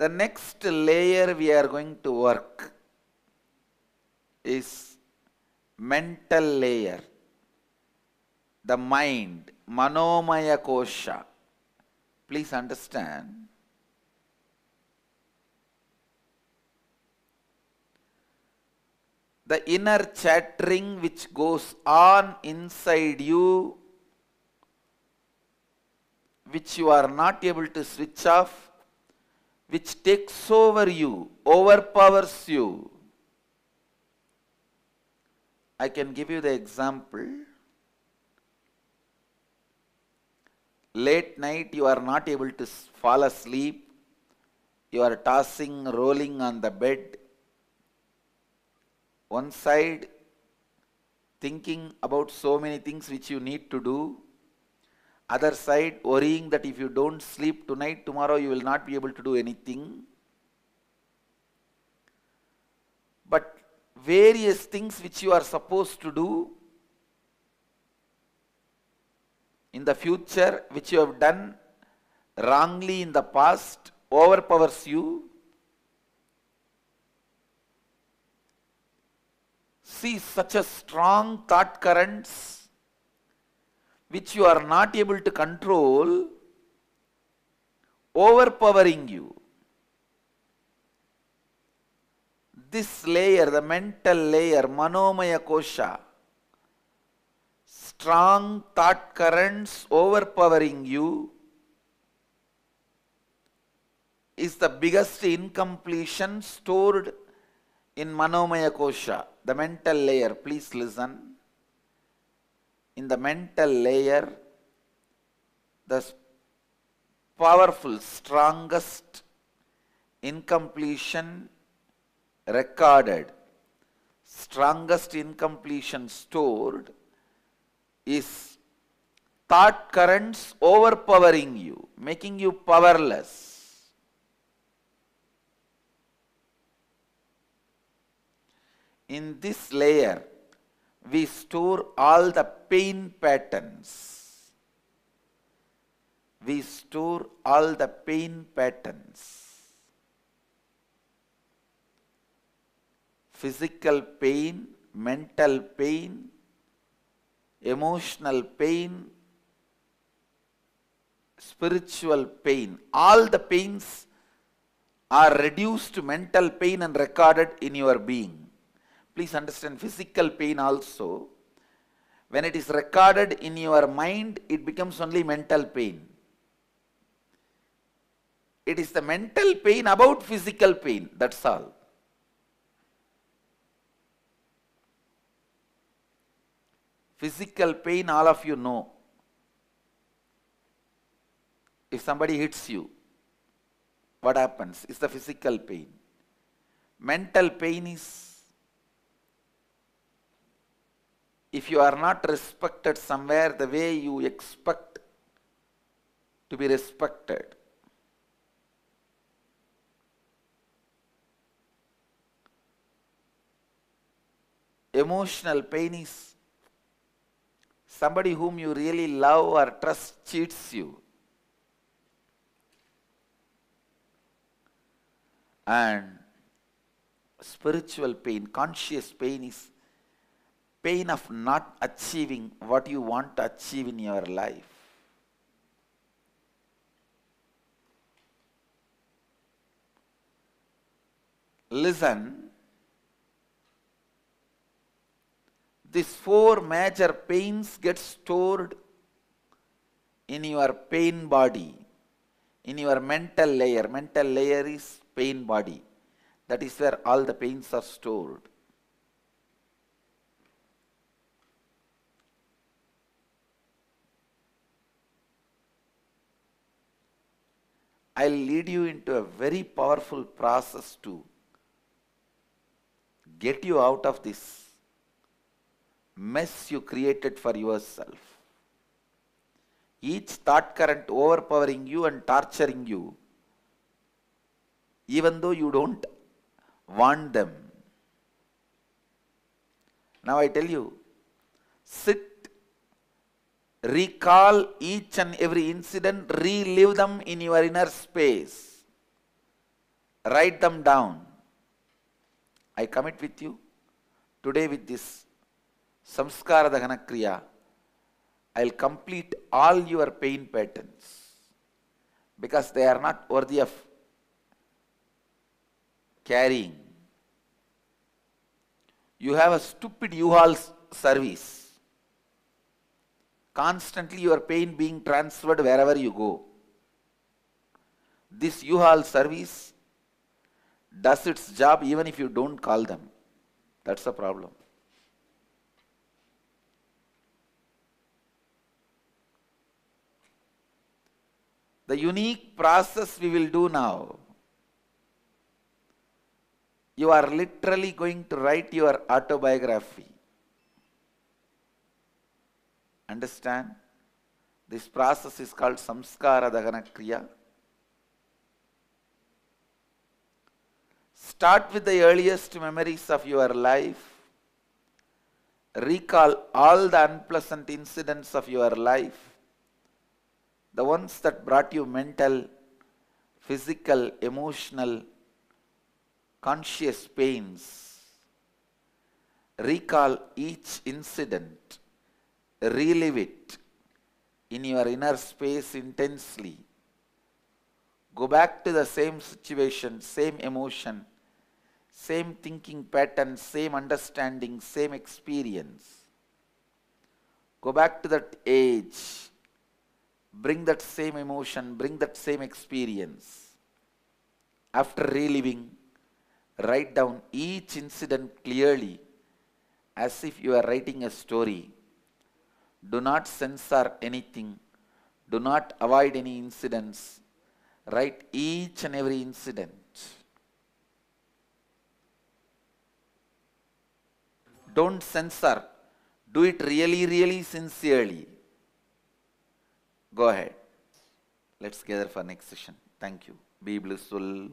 The next layer we are going to work is mental layer, the mind, manomaya kosha. Please understand, the inner chattering which goes on inside you which you are not able to switch off which takes over you, overpowers you. I can give you the example. Late night, you are not able to fall asleep. You are tossing, rolling on the bed. One side, thinking about so many things which you need to do other side worrying that if you don't sleep tonight, tomorrow you will not be able to do anything. But various things which you are supposed to do in the future, which you have done wrongly in the past, overpowers you. See such a strong thought currents which you are not able to control overpowering you. This layer, the mental layer, manomaya kosha, strong thought currents overpowering you is the biggest incompletion stored in manomaya kosha, the mental layer. Please listen in the mental layer, the powerful, strongest incompletion recorded, strongest incompletion stored is thought currents overpowering you, making you powerless. In this layer, we store all the pain patterns. We store all the pain patterns. Physical pain, mental pain, emotional pain, spiritual pain. All the pains are reduced to mental pain and recorded in your being. Please understand physical pain also. When it is recorded in your mind, it becomes only mental pain. It is the mental pain about physical pain, that's all. Physical pain, all of you know. If somebody hits you, what happens? It's the physical pain. Mental pain is if you are not respected somewhere the way you expect to be respected, emotional pain is somebody whom you really love or trust cheats you. And spiritual pain, conscious pain is pain of not achieving what you want to achieve in your life. Listen, these four major pains get stored in your pain body, in your mental layer. Mental layer is pain body. That is where all the pains are stored. I'll lead you into a very powerful process to get you out of this mess you created for yourself. Each thought current overpowering you and torturing you, even though you don't want them. Now I tell you, sit recall each and every incident, relive them in your inner space. Write them down. I commit with you today with this dhana kriya. I will complete all your pain patterns because they are not worthy of carrying. You have a stupid yuhal service Constantly your pain being transferred wherever you go. This U-Haul service does its job even if you don't call them. That's the problem. The unique process we will do now you are literally going to write your autobiography understand? This process is called samskara dahana kriya. Start with the earliest memories of your life. Recall all the unpleasant incidents of your life. The ones that brought you mental, physical, emotional, conscious pains. Recall each incident relive it in your inner space intensely. Go back to the same situation, same emotion, same thinking pattern, same understanding, same experience. Go back to that age. Bring that same emotion, bring that same experience. After reliving, write down each incident clearly as if you are writing a story do not censor anything, do not avoid any incidents, write each and every incident. Don't censor, do it really, really sincerely. Go ahead. Let's gather for next session. Thank you. Be blissful.